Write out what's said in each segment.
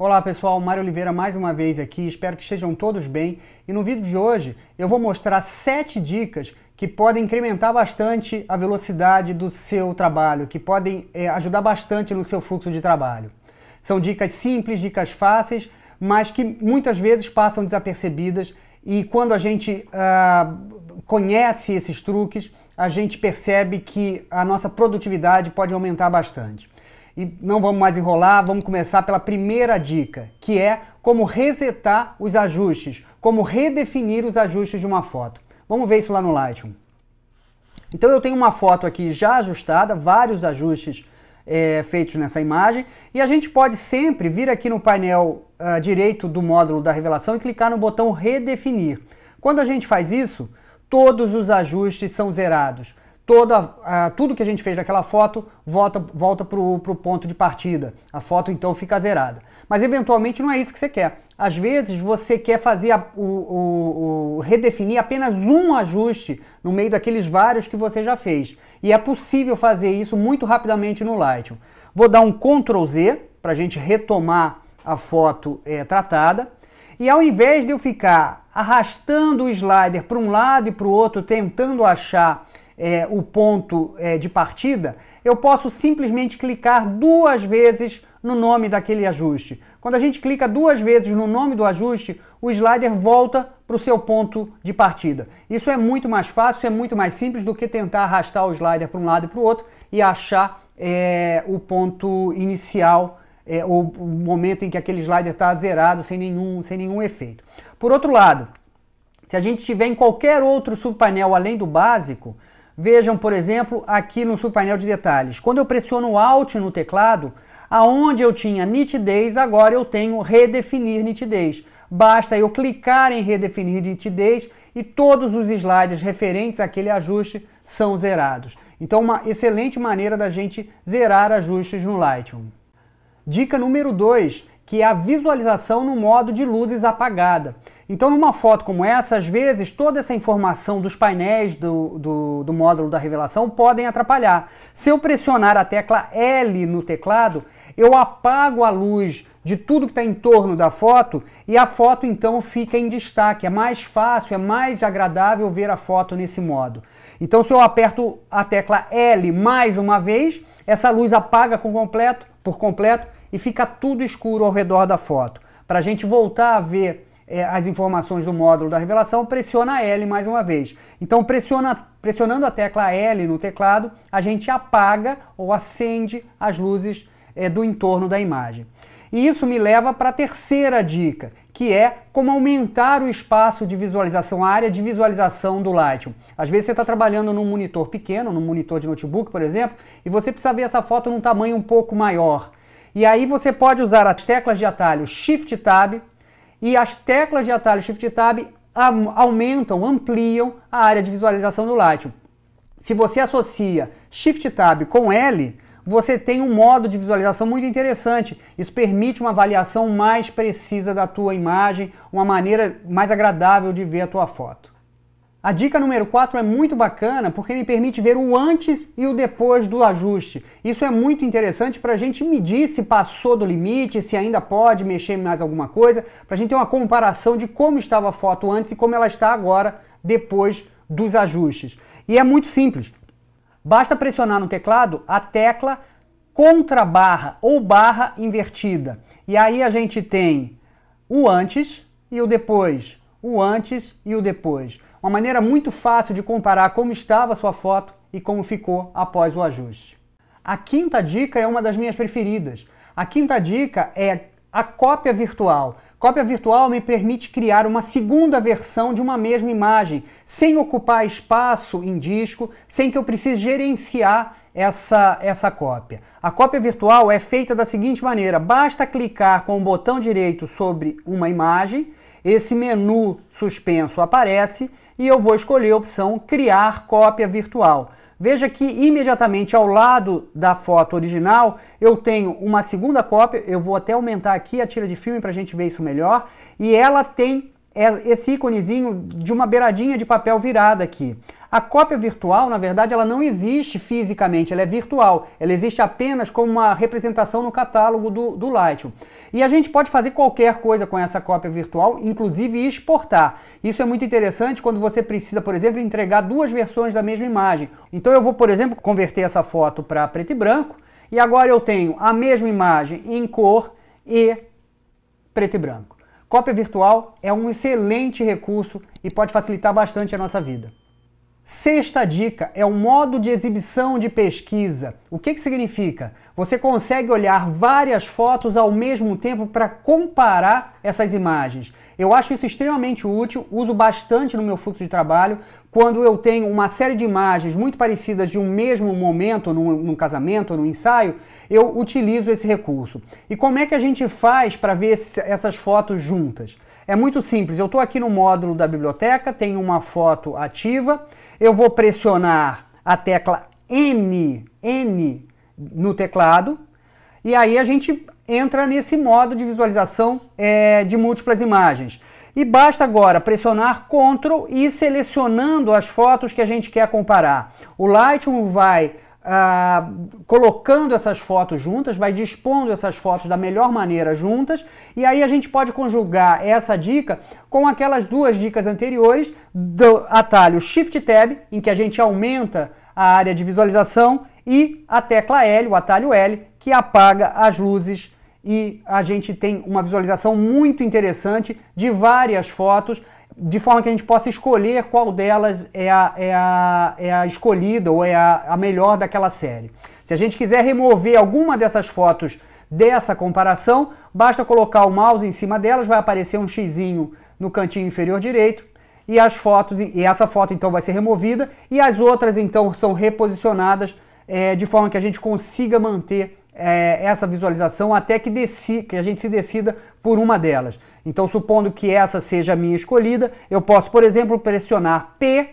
Olá pessoal, Mário Oliveira mais uma vez aqui, espero que estejam todos bem. E no vídeo de hoje eu vou mostrar 7 dicas que podem incrementar bastante a velocidade do seu trabalho, que podem é, ajudar bastante no seu fluxo de trabalho. São dicas simples, dicas fáceis, mas que muitas vezes passam desapercebidas e quando a gente uh, conhece esses truques, a gente percebe que a nossa produtividade pode aumentar bastante. E não vamos mais enrolar, vamos começar pela primeira dica, que é como resetar os ajustes, como redefinir os ajustes de uma foto. Vamos ver isso lá no Lightroom. Então eu tenho uma foto aqui já ajustada, vários ajustes é, feitos nessa imagem, e a gente pode sempre vir aqui no painel uh, direito do módulo da revelação e clicar no botão redefinir. Quando a gente faz isso, todos os ajustes são zerados toda, ah, tudo que a gente fez naquela foto volta, volta para o ponto de partida. A foto então fica zerada. Mas eventualmente não é isso que você quer. Às vezes você quer fazer a, o, o, o, redefinir apenas um ajuste no meio daqueles vários que você já fez. E é possível fazer isso muito rapidamente no Lightroom. Vou dar um Ctrl Z para a gente retomar a foto é, tratada. E ao invés de eu ficar arrastando o slider para um lado e para o outro, tentando achar é, o ponto é, de partida, eu posso simplesmente clicar duas vezes no nome daquele ajuste. Quando a gente clica duas vezes no nome do ajuste, o slider volta para o seu ponto de partida. Isso é muito mais fácil, é muito mais simples do que tentar arrastar o slider para um lado e para o outro e achar é, o ponto inicial é, o momento em que aquele slider está zerado sem nenhum, sem nenhum efeito. Por outro lado, se a gente tiver em qualquer outro subpainel além do básico, Vejam, por exemplo, aqui no subpainel de detalhes. Quando eu pressiono Alt no teclado, aonde eu tinha nitidez, agora eu tenho redefinir nitidez. Basta eu clicar em redefinir nitidez e todos os slides referentes àquele ajuste são zerados. Então, uma excelente maneira da gente zerar ajustes no Lightroom. Dica número 2, que é a visualização no modo de luzes apagada. Então, numa foto como essa, às vezes toda essa informação dos painéis do, do, do módulo da revelação podem atrapalhar. Se eu pressionar a tecla L no teclado, eu apago a luz de tudo que está em torno da foto e a foto então fica em destaque. É mais fácil, é mais agradável ver a foto nesse modo. Então, se eu aperto a tecla L mais uma vez, essa luz apaga com completo, por completo e fica tudo escuro ao redor da foto. Para a gente voltar a ver é, as informações do módulo da revelação, pressiona L mais uma vez. Então, pressiona, pressionando a tecla L no teclado, a gente apaga ou acende as luzes é, do entorno da imagem. E isso me leva para a terceira dica, que é como aumentar o espaço de visualização, a área de visualização do Lightroom. Às vezes você está trabalhando num monitor pequeno, num monitor de notebook, por exemplo, e você precisa ver essa foto num tamanho um pouco maior. E aí você pode usar as teclas de atalho Shift Tab, e as teclas de atalho Shift Tab aumentam, ampliam a área de visualização do Lightroom. Se você associa Shift Tab com L, você tem um modo de visualização muito interessante. Isso permite uma avaliação mais precisa da tua imagem, uma maneira mais agradável de ver a tua foto. A dica número 4 é muito bacana porque me permite ver o antes e o depois do ajuste. Isso é muito interessante para a gente medir se passou do limite, se ainda pode mexer mais alguma coisa, para a gente ter uma comparação de como estava a foto antes e como ela está agora depois dos ajustes. E é muito simples. Basta pressionar no teclado a tecla contra barra ou barra invertida. E aí a gente tem o antes e o depois, o antes e o depois. Uma maneira muito fácil de comparar como estava sua foto e como ficou após o ajuste. A quinta dica é uma das minhas preferidas. A quinta dica é a cópia virtual. Cópia virtual me permite criar uma segunda versão de uma mesma imagem, sem ocupar espaço em disco, sem que eu precise gerenciar essa, essa cópia. A cópia virtual é feita da seguinte maneira: basta clicar com o botão direito sobre uma imagem, esse menu suspenso aparece e eu vou escolher a opção Criar Cópia Virtual. Veja que imediatamente ao lado da foto original eu tenho uma segunda cópia, eu vou até aumentar aqui a tira de filme para a gente ver isso melhor, e ela tem é, esse íconezinho de uma beiradinha de papel virada aqui. A cópia virtual, na verdade, ela não existe fisicamente, ela é virtual. Ela existe apenas como uma representação no catálogo do, do Lightroom. E a gente pode fazer qualquer coisa com essa cópia virtual, inclusive exportar. Isso é muito interessante quando você precisa, por exemplo, entregar duas versões da mesma imagem. Então eu vou, por exemplo, converter essa foto para preto e branco, e agora eu tenho a mesma imagem em cor e preto e branco. Cópia virtual é um excelente recurso e pode facilitar bastante a nossa vida. Sexta dica é o modo de exibição de pesquisa. O que, que significa? Você consegue olhar várias fotos ao mesmo tempo para comparar essas imagens. Eu acho isso extremamente útil, uso bastante no meu fluxo de trabalho. Quando eu tenho uma série de imagens muito parecidas de um mesmo momento, num, num casamento, num ensaio, eu utilizo esse recurso. E como é que a gente faz para ver esse, essas fotos juntas? É muito simples, eu estou aqui no módulo da biblioteca, Tem uma foto ativa, eu vou pressionar a tecla N, N no teclado, e aí a gente entra nesse modo de visualização é, de múltiplas imagens. E basta agora pressionar Ctrl e ir selecionando as fotos que a gente quer comparar. O Lightroom vai ah, colocando essas fotos juntas, vai dispondo essas fotos da melhor maneira juntas, e aí a gente pode conjugar essa dica com aquelas duas dicas anteriores do atalho Shift Tab, em que a gente aumenta a área de visualização, e a tecla L, o atalho L, que apaga as luzes e a gente tem uma visualização muito interessante de várias fotos de forma que a gente possa escolher qual delas é a, é a, é a escolhida ou é a, a melhor daquela série. Se a gente quiser remover alguma dessas fotos dessa comparação, basta colocar o mouse em cima delas, vai aparecer um xizinho no cantinho inferior direito e as fotos e essa foto então vai ser removida e as outras então são reposicionadas é, de forma que a gente consiga manter é, essa visualização até que, deci, que a gente se decida por uma delas. Então, supondo que essa seja a minha escolhida, eu posso, por exemplo, pressionar P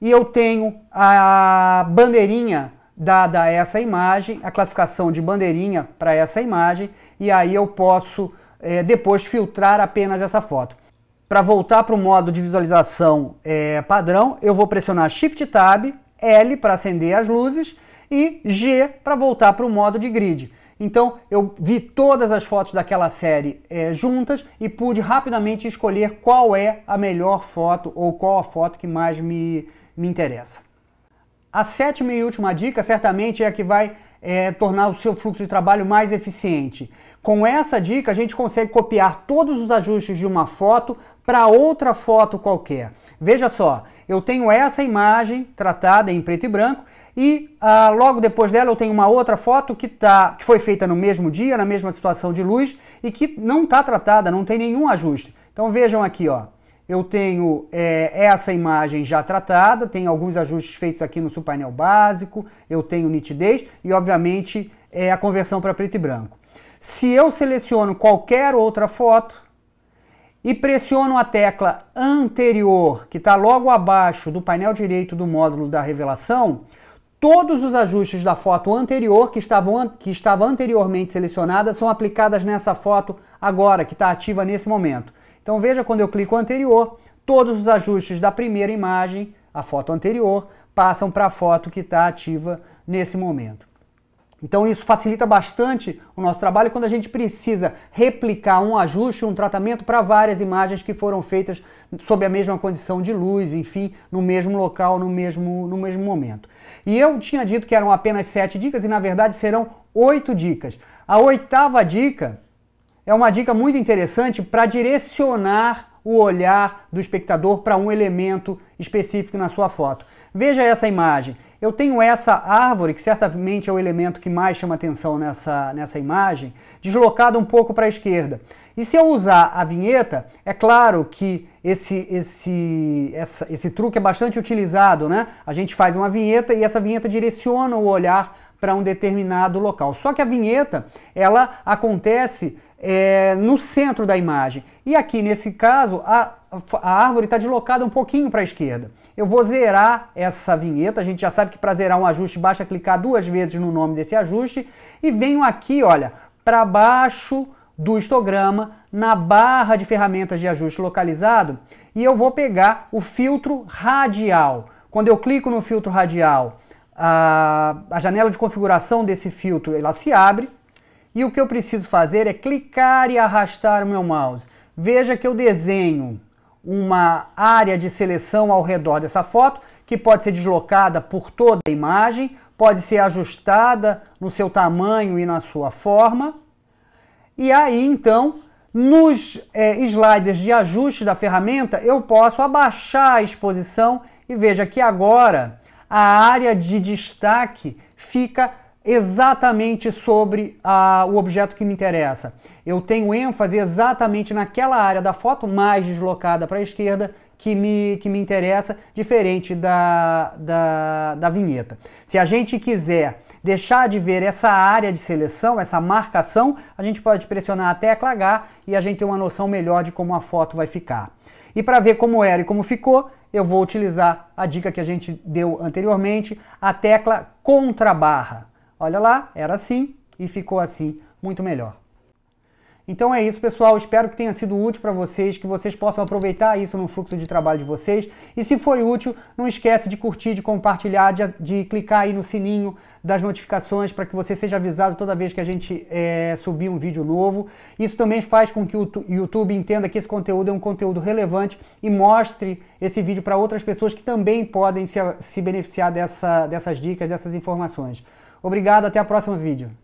e eu tenho a bandeirinha dada a essa imagem, a classificação de bandeirinha para essa imagem, e aí eu posso é, depois filtrar apenas essa foto. Para voltar para o modo de visualização é, padrão, eu vou pressionar Shift Tab, L para acender as luzes e G para voltar para o modo de grid. Então eu vi todas as fotos daquela série é, juntas e pude rapidamente escolher qual é a melhor foto ou qual a foto que mais me, me interessa. A sétima e última dica certamente é a que vai é, tornar o seu fluxo de trabalho mais eficiente. Com essa dica, a gente consegue copiar todos os ajustes de uma foto para outra foto qualquer. Veja só, eu tenho essa imagem tratada em preto e branco e ah, logo depois dela eu tenho uma outra foto que, tá, que foi feita no mesmo dia, na mesma situação de luz e que não está tratada, não tem nenhum ajuste. Então vejam aqui, ó. Eu tenho é, essa imagem já tratada, tem alguns ajustes feitos aqui no painel básico, eu tenho nitidez e, obviamente, é a conversão para preto e branco. Se eu seleciono qualquer outra foto e pressiono a tecla anterior, que está logo abaixo do painel direito do módulo da revelação, Todos os ajustes da foto anterior, que, estavam, que estava anteriormente selecionada, são aplicadas nessa foto agora, que está ativa nesse momento. Então veja, quando eu clico anterior, todos os ajustes da primeira imagem, a foto anterior, passam para a foto que está ativa nesse momento. Então isso facilita bastante o nosso trabalho quando a gente precisa replicar um ajuste, um tratamento para várias imagens que foram feitas sob a mesma condição de luz, enfim, no mesmo local, no mesmo, no mesmo momento. E eu tinha dito que eram apenas sete dicas e na verdade serão oito dicas. A oitava dica é uma dica muito interessante para direcionar o olhar do espectador para um elemento específico na sua foto. Veja essa imagem. Eu tenho essa árvore, que certamente é o elemento que mais chama atenção nessa, nessa imagem, deslocada um pouco para a esquerda. E se eu usar a vinheta, é claro que esse, esse, essa, esse truque é bastante utilizado, né? A gente faz uma vinheta e essa vinheta direciona o olhar para um determinado local. Só que a vinheta, ela acontece é, no centro da imagem. E aqui, nesse caso, a, a árvore está deslocada um pouquinho para a esquerda. Eu vou zerar essa vinheta, a gente já sabe que para zerar um ajuste basta clicar duas vezes no nome desse ajuste e venho aqui, olha, para baixo do histograma, na barra de ferramentas de ajuste localizado e eu vou pegar o filtro radial. Quando eu clico no filtro radial, a, a janela de configuração desse filtro ela se abre e o que eu preciso fazer é clicar e arrastar o meu mouse. Veja que eu desenho uma área de seleção ao redor dessa foto, que pode ser deslocada por toda a imagem, pode ser ajustada no seu tamanho e na sua forma. E aí, então, nos é, sliders de ajuste da ferramenta, eu posso abaixar a exposição e veja que agora a área de destaque fica exatamente sobre a, ah, o objeto que me interessa. Eu tenho ênfase exatamente naquela área da foto mais deslocada para a esquerda que me, que me interessa, diferente da, da, da vinheta. Se a gente quiser deixar de ver essa área de seleção, essa marcação, a gente pode pressionar a tecla H e a gente tem uma noção melhor de como a foto vai ficar. E para ver como era e como ficou, eu vou utilizar a dica que a gente deu anteriormente, a tecla contra barra. Olha lá, era assim e ficou assim muito melhor. Então é isso, pessoal. Espero que tenha sido útil para vocês, que vocês possam aproveitar isso no fluxo de trabalho de vocês. E se foi útil, não esquece de curtir, de compartilhar, de, de clicar aí no sininho das notificações para que você seja avisado toda vez que a gente é, subir um vídeo novo. Isso também faz com que o YouTube entenda que esse conteúdo é um conteúdo relevante e mostre esse vídeo para outras pessoas que também podem se, se beneficiar dessa, dessas dicas, dessas informações. Obrigado, até a próxima vídeo.